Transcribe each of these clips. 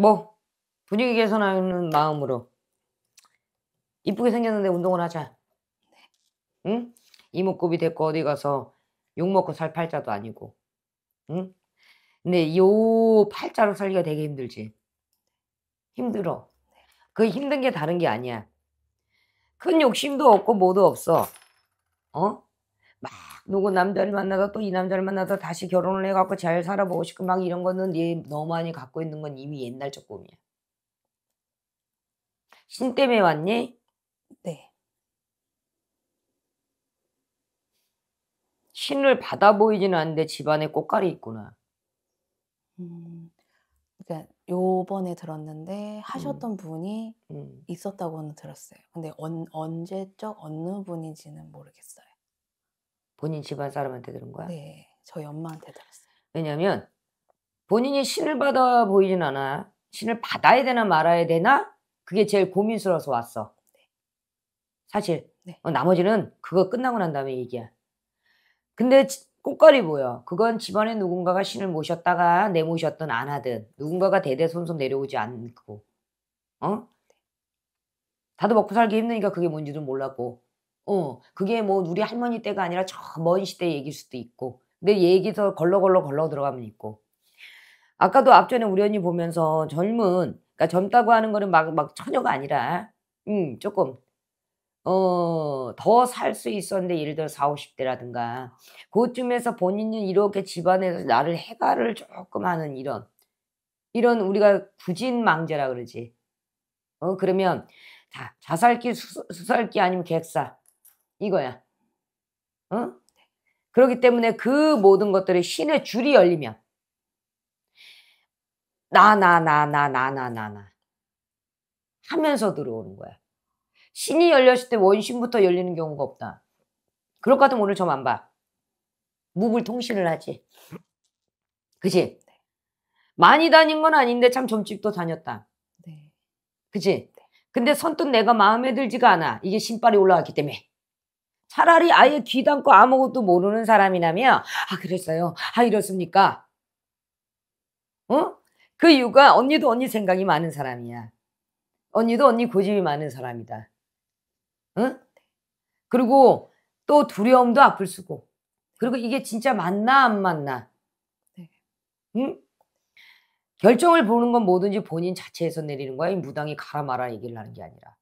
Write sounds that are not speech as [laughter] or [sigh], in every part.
뭐 분위기 개선하는 마음으로 이쁘게 생겼는데 운동을 하자. 네. 응? 이목구비 됐고 어디 가서 욕 먹고 살 팔자도 아니고. 응? 근데 요 팔자로 살기가 되게 힘들지. 힘들어. 그 힘든 게 다른 게 아니야. 큰 욕심도 없고 뭐도 없어. 어? 막 누구 남자를 만나서 또 이 남자를 만나서 다시 결혼을 해갖고 잘 살아보고 싶고 막 이런 거는 네너많이 갖고 있는 건 이미 옛날적 꿈이야. 신 때문에 왔니? 네. 신을 받아 보이지는 않는데 집안에 꽃갈이 있구나. 음, 그러니까 요번에 들었는데 하셨던 음. 분이 음. 있었다고는 들었어요. 근데 언, 언제적 어느 분인지는 모르겠어요. 본인 집안 사람한테 들은 거야? 네, 저희 엄마한테 들었어요. 왜냐하면 본인이 신을 받아 보이진 않아. 신을 받아야 되나 말아야 되나 그게 제일 고민스러워서 왔어. 네. 사실 네. 어, 나머지는 그거 끝나고 난 다음에 얘기야. 근데 꽃갈이 뭐야? 그건 집안에 누군가가 신을 모셨다가 내모셨든 안 하든 누군가가 대대손손 내려오지 않고 어? 네. 다들 먹고 살기 힘드니까 그게 뭔지도 몰랐고 어, 그게 뭐 우리 할머니 때가 아니라 저 먼 시대 얘기일 수도 있고. 근데 얘기서 걸러걸러 걸러 들어가면 있고. 아까도 앞전에 우리 언니 보면서 젊은, 그러니까 젊다고 하는 거는 막, 막 처녀가 아니라, 음, 조금, 어, 더 살 수 있었는데, 예를 들어 4 50대라든가, 그쯤에서 본인은 이렇게 집안에서 나를 해가를 조금 하는 이런, 이런 우리가 구진망제라 그러지. 어, 그러면, 자, 자살기, 수, 살기 아니면 객사. 이거야. 어? 그렇기 때문에 그 모든 것들이 신의 줄이 열리면 나 나 나 나 나 나 나 나 하면서 들어오는 거야. 신이 열렸을 때 원신부터 열리는 경우가 없다. 그럴 것 같으면 오늘 좀 안 봐. 무불통신을 하지. 그지? 많이 다닌 건 아닌데 참 점집도 다녔다. 네. 그지? 근데 선뜻 내가 마음에 들지가 않아. 이게 신발이 올라왔기 때문에. 차라리 아예 귀담고 아무것도 모르는 사람이라면 아 그랬어요. 아 이렇습니까? 어? 그 이유가 언니도 언니 생각이 많은 사람이야. 언니도 언니 고집이 많은 사람이다. 응? 그리고 또 두려움도 앞을 쓰고 그리고 이게 진짜 맞나 안 맞나 네. 응? 결정을 보는 건 뭐든지 본인 자체에서 내리는 거야 이 무당이 가라 마라 얘기를 하는 게 아니라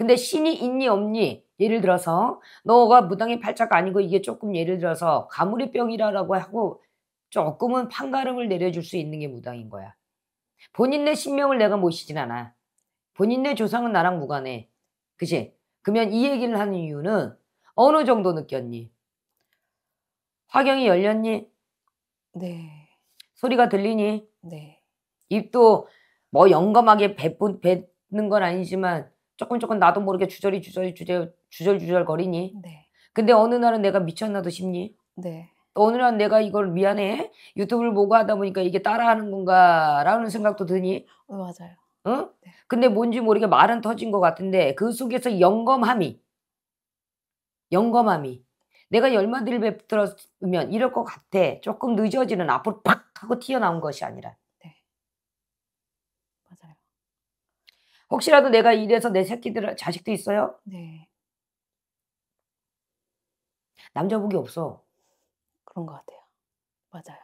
근데 신이 있니 없니? 예를 들어서 너가 무당의 팔자가 아니고 이게 조금 예를 들어서 가무리 병이라고 하고 조금은 판가름을 내려줄 수 있는 게 무당인 거야. 본인의 신명을 내가 모시진 않아. 본인의 조상은 나랑 무관해. 그치? 그러면 이 얘기를 하는 이유는 어느 정도 느꼈니? 화경이 열렸니? 네. 소리가 들리니? 네. 입도 뭐 영감하게 뱉는 건 아니지만 조금 조금 나도 모르게 주저리 주저리 주저 주절 주절 거리니. 네. 근데 어느 날은 내가 미쳤나도 싶니. 네. 어느 날 내가 이걸 미안해 유튜브를 보고 하다 보니까 이게 따라하는 건가라는 생각도 드니. 어, 맞아요. 응? 네. 근데 뭔지 모르게 말은 터진 것 같은데 그 속에서 영검함이 영검함이 내가 열마디를 베풀었으면 이럴 것 같아 조금 늦어지는 앞으로 팍 하고 튀어나온 것이 아니라 혹시라도 내가 이래서 내 새끼들 자식도 있어요? 네. 남자 복이 없어. 그런 것 같아요. 맞아요.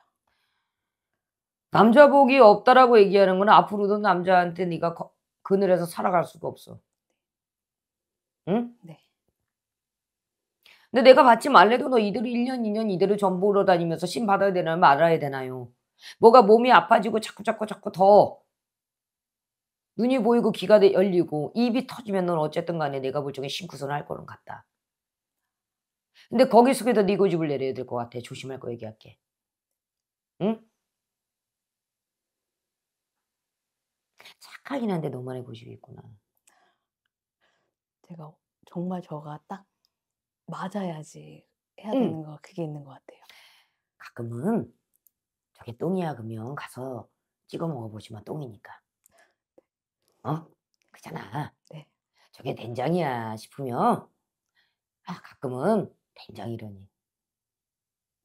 남자 복이 없다라고 얘기하는 건 앞으로도 남자한테 네가 거, 그늘에서 살아갈 수가 없어. 응? 네. 근데 내가 받지 말래도 너 이대로 1년, 2년 이대로 전보러 다니면서 신 받아야 되나요? 말아야 되나요? 뭐가 몸이 아파지고 자꾸 자꾸 자꾸 더 눈이 보이고 귀가 열리고 입이 터지면 넌 어쨌든 간에 내가 볼 적에 심구선을 할 거는 같다. 근데 거기 속에다 네 고집을 내려야 될 것 같아. 조심할 거 얘기할게. 응? 착하긴 한데 너만의 고집이 있구나. 제가 정말 저가 딱 맞아야지 해야 되는 거 그게 있는 것 같아요. 가끔은 저게 똥이야 그러면 가서 찍어 먹어보지만 똥이니까. 어? 그잖아. 네. 저게 된장이야 싶으면 아 가끔은 된장이라니왜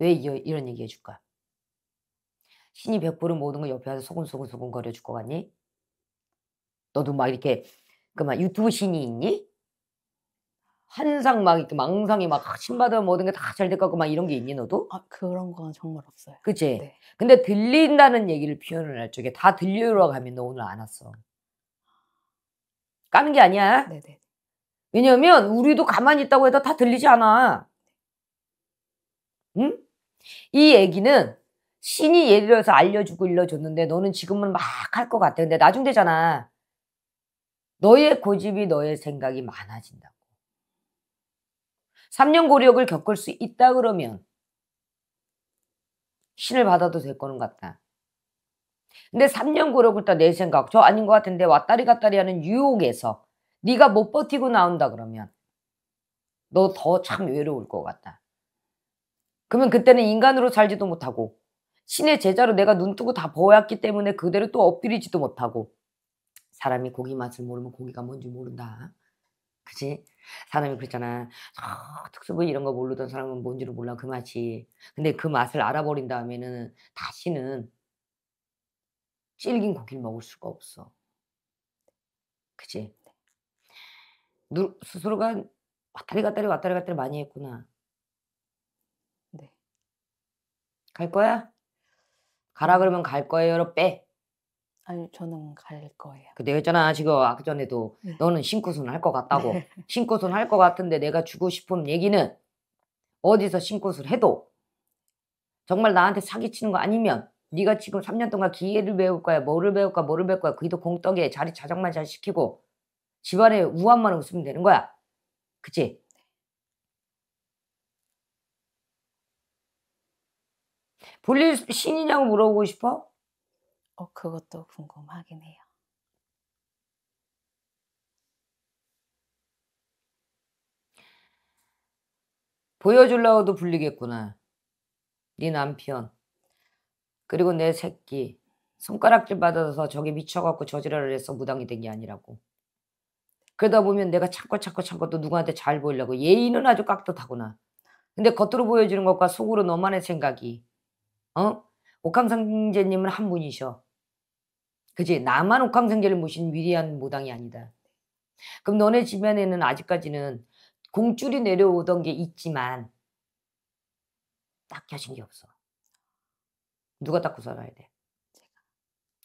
이, 이런 얘기 해줄까? 신이 100% 모든 걸 옆에 와서 소근소근소근 거려 줄것 같니? 너도 막 이렇게 그만 유튜브 신이 있니? 환상 막 이렇게 망상이 막 신받아 모든 게 다 잘 될 것 같고 막 이런 게 있니 너도? 아 그런 건 정말 없어요. 그치? 네. 근데 들린다는 얘기를 표현을 할 적에 다 들려요 가면 너 오늘 안 왔어. 까는 게 아니야. 네네. 왜냐면 하 우리도 가만히 있다고 해도 다 들리지 않아. 응? 이 얘기는 신이 예를 들어서 알려주고 일러줬는데 너는 지금은 막 할 것 같아. 근데 나중 되잖아. 너의 고집이 너의 생각이 많아진다고. 3년 고력을 겪을 수 있다 그러면 신을 받아도 될 거는 같다. 근데 3년 그러고있다 내 생각 저 아닌 것 같은데 왔다리 갔다리 하는 유혹에서 네가 못 버티고 나온다 그러면 너 더 참 외로울 것 같다. 그러면 그때는 인간으로 살지도 못하고 신의 제자로 내가 눈뜨고 다 보았기 때문에 그대로 또 엎드리지도 못하고 사람이 고기 맛을 모르면 고기가 뭔지 모른다. 그치? 사람이 그랬잖아. 아, 특수부 이런 거 모르던 사람은 뭔지를 몰라 그 맛이. 근데 그 맛을 알아버린 다음에는 다시는 질긴 고기를 먹을 수가 없어. 그치? 누, 스스로가 왔다리 갔다리 왔다리 갔다리 많이 했구나. 네. 갈 거야? 가라 그러면 갈 거예요로 빼. 아니 저는 갈 거예요. 그내 했잖아 지금 아까 전에도 네. 너는 신고선 할것 같다고 네. 신고선 할것 같은데 내가 주고 싶은 얘기는 어디서 신고선 해도 정말 나한테 사기치는 거 아니면 네가 지금 3년 동안 기회를 배울 거야 뭐를 배울 거야 뭐를 배울 거야 그기도 공떡에 자리 자장만 잘 시키고 집안에 우한만 없으면 되는 거야 그치? 불릴 신이냐고 물어보고 싶어? 어 그것도 궁금하긴 해요 보여줄라고도 불리겠구나 네 남편 그리고 내 새끼 손가락질 받아서 저게 미쳐갖고 저지랄을 해서 무당이 된 게 아니라고. 그러다 보면 내가 참고 참고 참고 또 누구한테 잘 보이려고 예의는 아주 깍듯하구나. 근데 겉으로 보여지는 것과 속으로 너만의 생각이 어? 옥황상제님은 한 분이셔. 그지? 나만 옥황상제를 모신 위대한 무당이 아니다. 그럼 너네 집안에는 아직까지는 공줄이 내려오던 게 있지만 딱 껴진 게 없어. 누가 닦고 살아야 돼?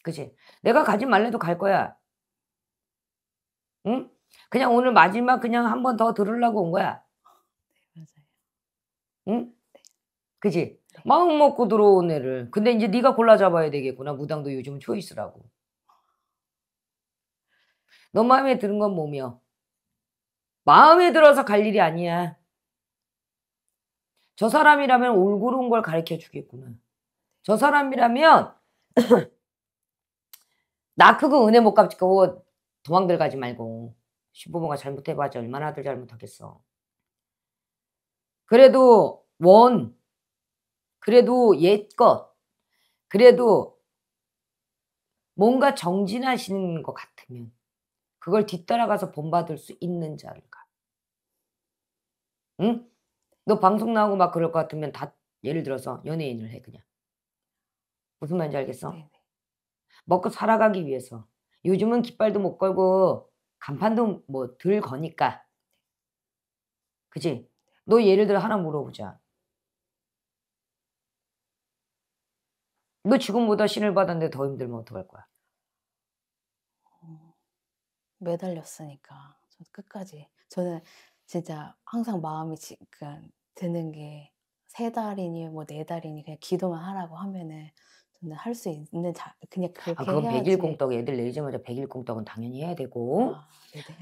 그지? 내가 가지 말래도 갈 거야. 응? 그냥 오늘 마지막 그냥 한 번 더 들으려고 온 거야. 네, 맞아요. 응? 네. 그지? 네. 마음 먹고 들어온 애를. 근데 이제 네가 골라 잡아야 되겠구나. 무당도 요즘 초이스라고. 너 마음에 드는 건몸이 마음에 들어서 갈 일이 아니야. 저 사람이라면 올고른 걸 가르쳐 주겠구나. 저 사람이라면 [clears throat] 나 크고 은혜 못 갚고 도망들 가지 말고 시부모가 잘못해봐자 얼마나 들 잘못하겠어. 그래도 원 그래도 옛것 그래도 뭔가 정진하시는 것 같으면 그걸 뒤따라가서 본받을 수 있는 자를가. 응? 너 방송 나오고 막 그럴 것 같으면 다 예를 들어서 연예인을 해 그냥. 무슨 말인지 네. 알겠어? 네네. 네. 먹고 살아가기 위해서. 요즘은 깃발도 못 걸고 간판도 뭐덜 거니까. 그치? 너 예를 들어 하나 물어보자. 너 지금보다 뭐 신을 받았는데 더 힘들면 어떡할 거야? 어, 매달렸으니까 저 끝까지 저는 진짜 항상 마음이 지, 그 드는 게 세 달이니 뭐 네 달이니 그냥 기도만 하라고 하면은 저는 할수 있는 자 그냥 아, 그렇게 아, 그건 해야지. 1 1 0공덕 애들 내리자마자 1 0 1공덕은 당연히 해야 되고 아,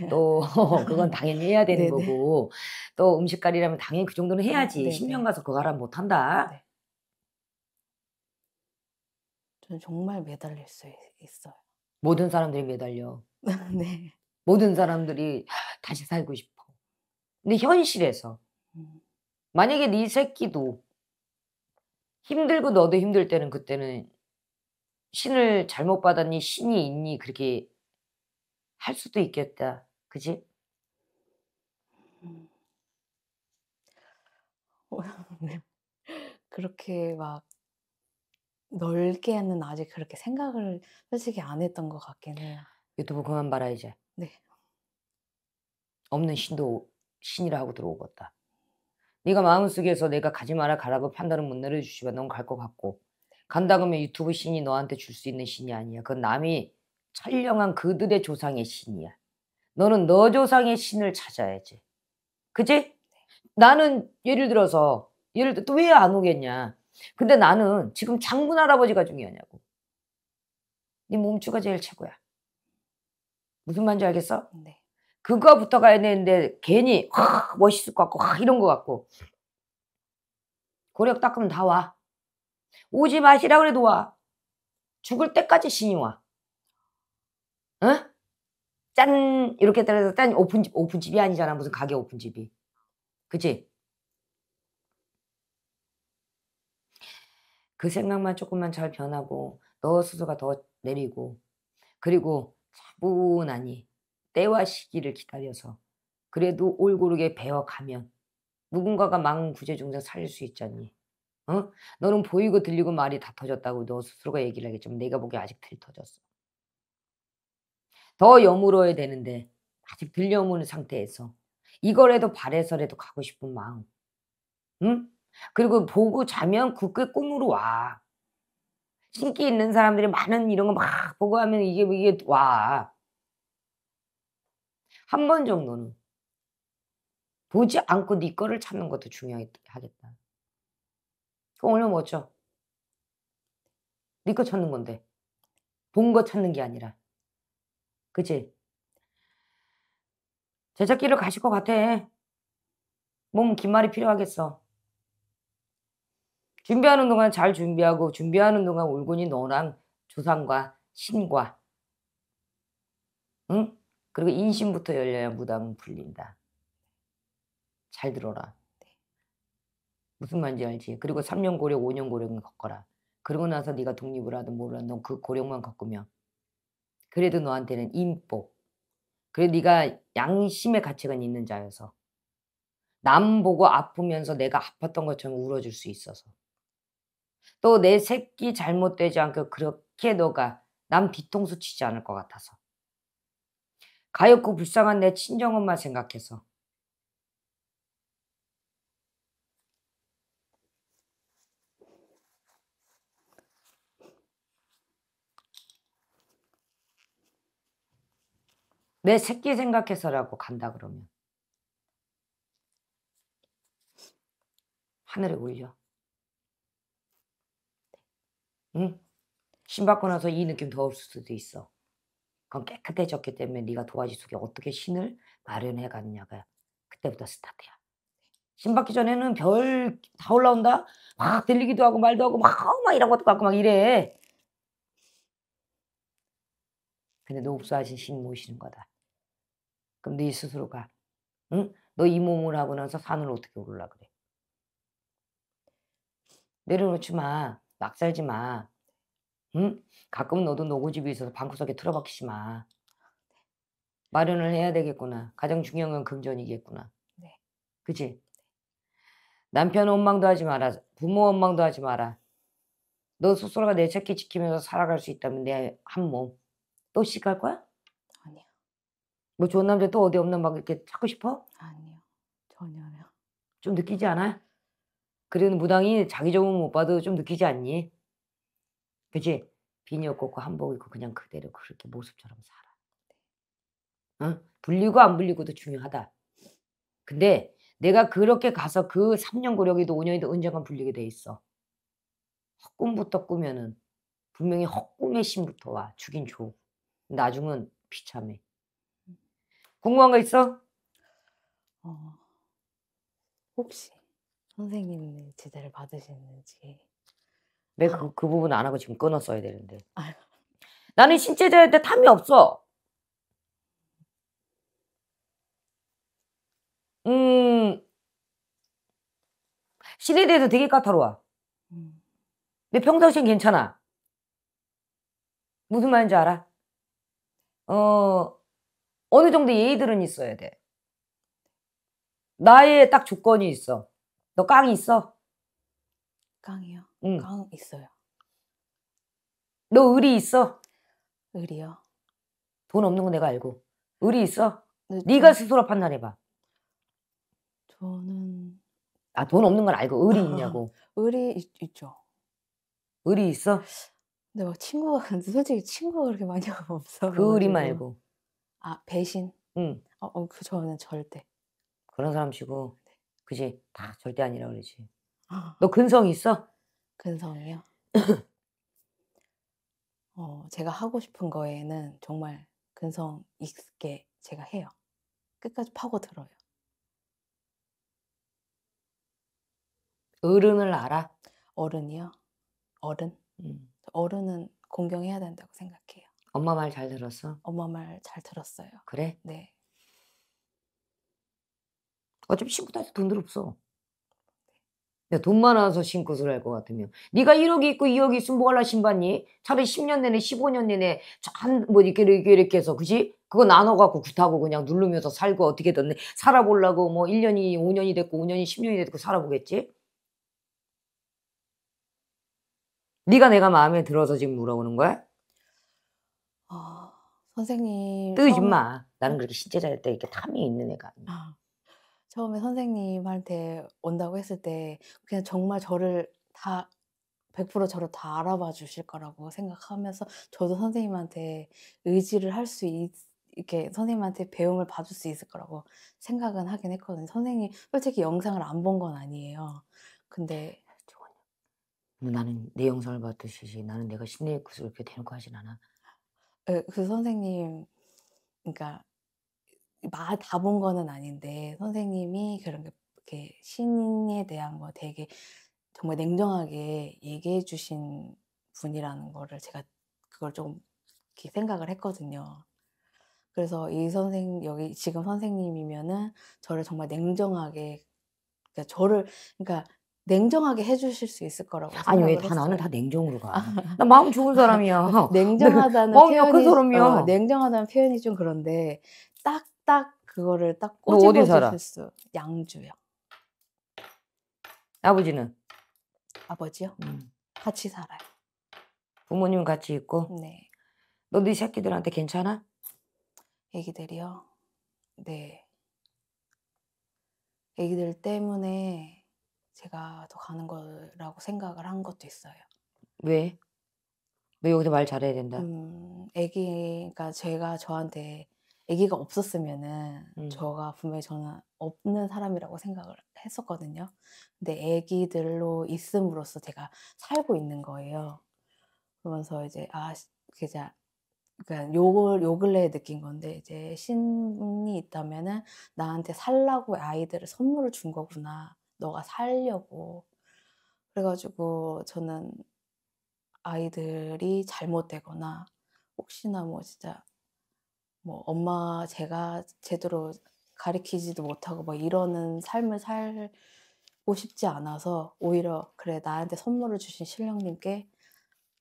또 [laughs] 그건 당연히 해야 되는 네네. 거고 또 음식가리라면 당연히 그 정도는 아, 해야지 네네. 10년 가서 그거 하라 면못 한다. 네. 저는 정말 매달릴 수 있어요. 모든 사람들이 매달려. [laughs] 네. 모든 사람들이 다시 살고 싶어. 근데 현실에서 음. 만약에 네 새끼도 힘들고 너도 힘들 때는 그때는 신을 잘못 받았니 신이 있니 그렇게 할 수도 있겠다. 그지? 음. 어, [laughs] 그렇게 막 넓게는 아직 그렇게 생각을 솔직히 안 했던 것 같긴 해요. 유튜브 그만 봐라 이제. 네. 없는 신도 신이라 고 들어오겠다. 네가 마음속에서 내가 가지 마라 가라고 판단을 못 내려주시면 넌갈 것 같고 간다 그러면 유튜브 신이 너한테 줄 수 있는 신이 아니야. 그건 남이 철령한 그들의 조상의 신이야. 너는 너 조상의 신을 찾아야지. 그지? 네. 나는 예를 들어서 예를 들어 또왜 안 오겠냐. 근데 나는 지금 장군 할아버지가 중요하냐고. 네 몸주가 제일 최고야. 무슨 말인지 알겠어? 네. 그거부터 가야 되는데 괜히 확 멋있을 것 같고 확 이런 것 같고 고력 닦으면 다 와. 오지 마시라 그래도 와. 죽을 때까지 신이 와. 응? 어? 짠 이렇게 따라서 짠 오픈집 오픈집이 아니잖아 무슨 가게 오픈집이 그치? 그 생각만 조금만 잘 변하고 너 스스로가 더 내리고 그리고 차분하니 때와 시기를 기다려서 그래도 올고르게 배워가면 누군가가 망은 구제 중장 살릴 수 있잖니. 어? 너는 보이고 들리고 말이 다 터졌다고 너 스스로가 얘기를 하겠지만 내가 보기에 아직 덜 터졌어. 더 여물어야 되는데 아직 들려오는 상태에서 이거라도 발해서라도 가고 싶은 마음. 응? 그리고 보고 자면 그게 꿈으로 와. 신기 있는 사람들이 많은 이런 거 막 보고 하면 이게 이게 와. 한번 정도는 보지 않고 네 거를 찾는 것도 중요하겠다. 그럼 오늘 뭐죠? 네 거 찾는 건데 본 거 찾는 게 아니라 그치? 제작기를 가실 것 같아. 몸 긴말이 필요하겠어. 준비하는 동안 잘 준비하고 준비하는 동안 울고이 너랑 조상과 신과 응? 그리고 인심부터 열려야 무당은 풀린다. 잘 들어라. 네. 무슨 말인지 알지? 그리고 3년 고력, 5년 고력은 걷거라. 그러고 나서 네가 독립을 하든 모르든 넌그 고력만 걷으면 그래도 너한테는 인복. 그래 네가 양심의 가치가 있는 자여서 남 보고 아프면서 내가 아팠던 것처럼 울어줄 수 있어서 또 내 새끼 잘못되지 않게 그렇게 너가 남 뒤통수 치지 않을 것 같아서 가엾고 그 불쌍한 내 친정엄마 생각해서. 내 새끼 생각해서라고 간다 그러면. 하늘에 올려. 응? 신 받고 나서 이 느낌 더울 수도 있어. 그건 깨끗해졌기 때문에 네가 도화지 속에 어떻게 신을 마련해 갔냐가 그때부터 스타트야. 신 받기 전에는 별 다 올라온다. 막 들리기도 하고 말도 하고 막, 막 이런 것도 갖고 막 이래. 근데 너 흡수하신 신 모시는 거다. 그럼 네 스스로가 응? 너 이 몸을 하고 나서 산을 어떻게 올라 그래? 내려놓지 마. 막 살지 마. 응? 가끔 너도 노고집이 있어서 방구석에 틀어박히지 마. 마련을 해야 되겠구나. 가장 중요한 건 금전이겠구나. 네. 그치? 남편 원망도 하지 마라. 부모 원망도 하지 마라. 너 스스로가 내 새끼 지키면서 살아갈 수 있다면 내 한 몸. 또 시갈 거야? 아니요. 뭐 좋은 남자 또 어디 없나 막 이렇게 찾고 싶어? 아니요. 전혀요. 좀 느끼지 않아? 그래는 무당이 자기 적응 못 봐도 좀 느끼지 않니? 그지? 비녀옷 꽂고 한복 입고 그냥 그대로 그렇게 모습처럼 살아. 어? 불리고 안 불리고도 중요하다. 근데 내가 그렇게 가서 그 3년 고력이도 5년이도 언젠간 불리게 돼 있어. 헛꿈부터 꾸면은 분명히 헛꿈의 신부터 와. 죽인 줘. 나중은 비참해. 궁금한 거 있어? 어, 혹시 선생님제대를 받으셨는지 내가 그, 그 부분 안 하고 지금 끊었어야 되는데. 나는 신체자한테 탐이 없어. 음, 신에 대해서 되게 까탈로워 음. 내 평상시엔 괜찮아. 무슨 말인지 알아? 어, 어느 정도 예의들은 있어야 돼. 나의 딱 조건이 있어. 너 깡이 있어? 깡이요. 응. 강 아, 있어요. 너 의리 있어? 의리요? 돈 없는 거 내가 알고. 의리 있어? 네, 네가 저... 스스로 판단해봐. 저는 아돈 없는 건 알고 의리 [laughs] 있냐고. 의리 있, 있죠. 의리 있어? 근데 막 친구가 근데 [laughs] 솔직히 친구가 그렇게 많이 없어. 그 의리 말고. 아 배신. 응. 어, 어, 그 저는 절대. 그런 사람 치고 네. 그지 다 절대 아니라 그러지. 아. 너 근성 있어? 근성이요? [laughs] 어, 제가 하고 싶은 거에는 정말 근성 있게 제가 해요. 끝까지 파고들어요. 어른을 알아? 어른이요? 어른? 음. 어른은 공경해야 된다고 생각해요. 엄마 말 잘 들었어? 엄마 말 잘 들었어요. 그래? 네. 어차피 친구들한테 돈들 없어. 야, 돈 많아서 신고을 할 것 같으면 네가 1억이 있고 2억이 있으면 뭐할라 신받니? 차라리 10년 내내 15년 내내 한뭐 이렇게 이렇게 이렇게 해서 그지? 그거 나눠갖고 굿하고 그냥 누르면서 살고 어떻게든 살아보려고 뭐 1년이 5년이 됐고 5년이 10년이 됐고 살아보겠지? 네가 내가 마음에 들어서 지금 물어보는 거야? 어, 선생님 뜨지 마 나는 어. 그렇게 신체 잘때 이렇게 탐이 있는 애가 아니야 어. 처음에 선생님한테 온다고 했을 때 그냥 정말 저를 다 100% 저를 다 알아봐 주실 거라고 생각하면서 저도 선생님한테 의지를 할 수 있, 게 선생님한테 배움을 받을 수 있을 거라고 생각은 하긴 했거든요. 선생님 솔직히 영상을 안 본 건 아니에요. 근데 뭐 나는 내 영상을 봤듯이 나는 내가 심리 구슬 이렇게 대놓고 하진 않아. 그, 그 선생님, 그러니까 막다본 거는 아닌데 선생님이 그런 게 이렇게 신에 대한 거 되게 정말 냉정하게 얘기해 주신 분이라는 거를 제가 그걸 좀 이렇게 생각을 했거든요. 그래서 이 선생 여기 지금 선생님이면은 저를 정말 냉정하게 그러니까 저를 그러니까 냉정하게 해주실 수 있을 거라고 아니 왜 다 나는 다 냉정으로 가. 아. 나 마음 좋은 사람이야. [laughs] 냉정하다는 [laughs] 표현이 그 사람이야. 어, 냉정하다는 표현이 좀 그런데 딱딱 그거를 딱 꼬집어 주셨어 양주요. 아버지는 아버지요? 음. 같이 살아요. 부모님 같이 있고. 네. 너네 새끼들한테 괜찮아? 애기들이요. 네. 애기들 때문에 제가 더 가는 거라고 생각을 한 것도 있어요. 왜? 왜 여기서 말 잘해야 된다? 음, 애기, 그 제가 저한테 아기가 없었으면은 음. 저가 분명히 저는 없는 사람이라고 생각을 했었거든요. 근데 아기들로 있음으로써 제가 살고 있는 거예요. 그러면서 이제 아 그자 그러니까 요걸 요 근래에 느낀 건데 이제 신이 있다면은 나한테 살라고 아이들을 선물을 준 거구나. 너가 살려고. 그래가지고 저는 아이들이 잘못되거나 혹시나 뭐 진짜 뭐 엄마 제가 제대로 가르키지도 못하고 뭐 이러는 삶을 살고 싶지 않아서 오히려 그래 나한테 선물을 주신 신령님께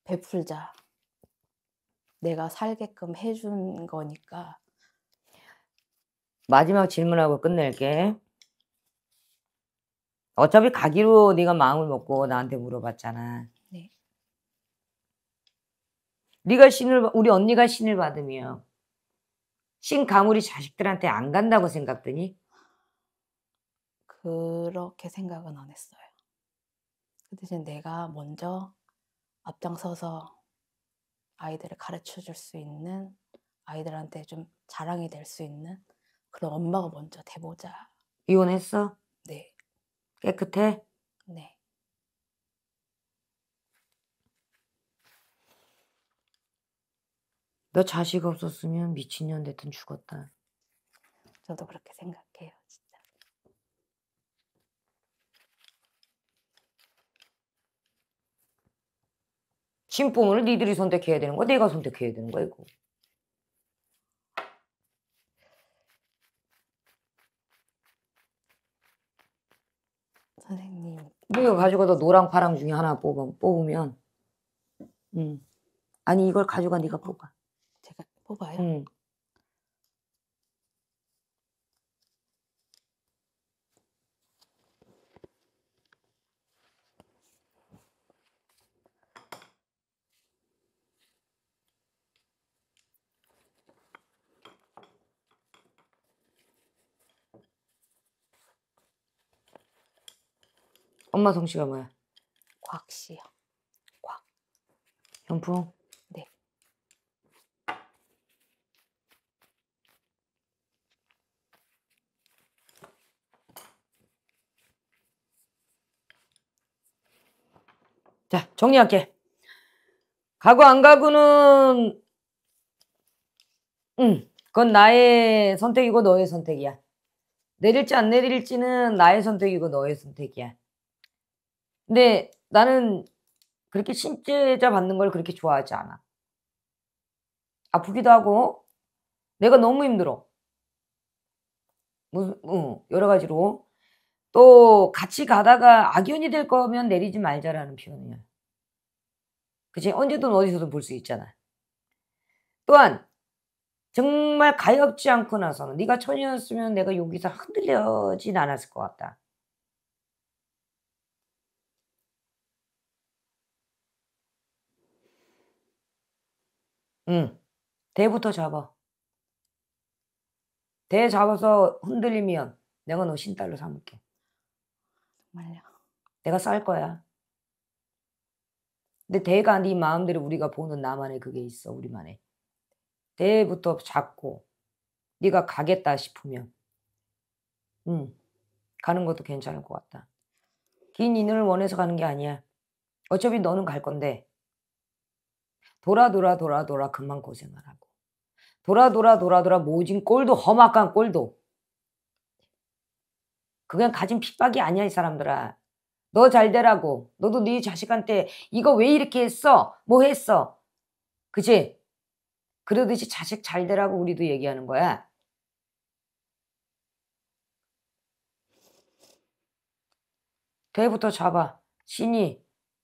베풀자. 내가 살게끔 해준 거니까. 마지막 질문하고 끝낼게. 어차피 가기로 네가 마음을 먹고 나한테 물어봤잖아. 네. 네가 신을 우리 언니가 신을 받으며 신가물이 자식들한테 안 간다고 생각드니? 그렇게 생각은 안 했어요. 그 대신 내가 먼저 앞장서서 아이들을 가르쳐 줄 수 있는 아이들한테 좀 자랑이 될 수 있는 그런 엄마가 먼저 돼보자. 이혼했어? 네. 깨끗해? 네. 너 자식 없었으면 미친년 됐든 죽었다. 저도 그렇게 생각해요, 진짜. 신봉을 니들이 선택해야 되는 거야? 내가 선택해야 되는 거야, 이거? 선생님. 이거 가지고 너 노랑 파랑 중에 하나 뽑아, 뽑으면, 음. 아니 이걸 가져가 네가 뽑아. 뽑아요? 음. 엄마 성씨가 뭐야? 곽씨요. 곽. 현풍? 정리할게. 가구 안 가구는 응, 그건 나의 선택이고 너의 선택이야. 내릴지 안 내릴지는 나의 선택이고 너의 선택이야. 근데 나는 그렇게 신뢰자 받는 걸 그렇게 좋아하지 않아. 아프기도 하고 내가 너무 힘들어. 무슨 응, 여러 가지로 또 같이 가다가 악연이 될 거면 내리지 말자라는 표현이야. 그치? 언제든 어디서든 볼수 있잖아. 또한 정말 가엾지 않고 나서는 네가 천이었으면 내가 여기서 흔들려진 않았을 것 같다. 응. 대부터 잡아. 대 잡아서 흔들리면 내가 너 신딸로 삼을게. 정말요? 내가 쌀 거야. 근데 대가 네 마음대로 우리가 보는 나만의 그게 있어 우리만의 대부터 작고 네가 가겠다 싶으면 음 가는 것도 괜찮을 것 같다. 긴 인을 원해서 가는 게 아니야. 어차피 너는 갈 건데 돌아 돌아 돌아 돌아 그만 고생을 하고 돌아 돌아 돌아 돌아 모진 꼴도 험악한 꼴도 그냥 가진 핍박이 아니야 이 사람들아. 너잘 되라고. 너도 네 자식한테 이거 왜 이렇게 했어? 뭐 했어? 그지? 그러듯이 자식 잘 되라고 우리도 얘기하는 거야. 대부터 잡아. 신이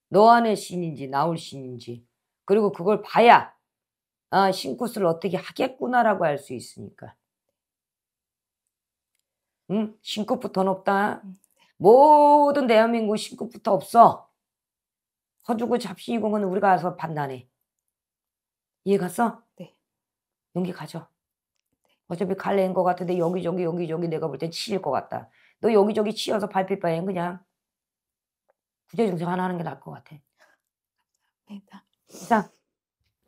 너 안에 신인지 나올 신인지 그리고 그걸 봐야 아, 신굿을 어떻게 하겠구나라고 할 수 있으니까. 응? 신굿부터 높다. 응. 모든 대한민국 신급부터 없어. 허주고 잡시 이공은 우리가 와서 판단해. 이해 갔어? 네. 용기 가져. 어차피 갈래인 것 같은데 여기저기 여기저기 내가 볼 땐 치일 것 같다. 너 여기저기 치여서 발필 바엔 그냥 구제중생 하나 하는 게 나을 것 같아. 감 이상.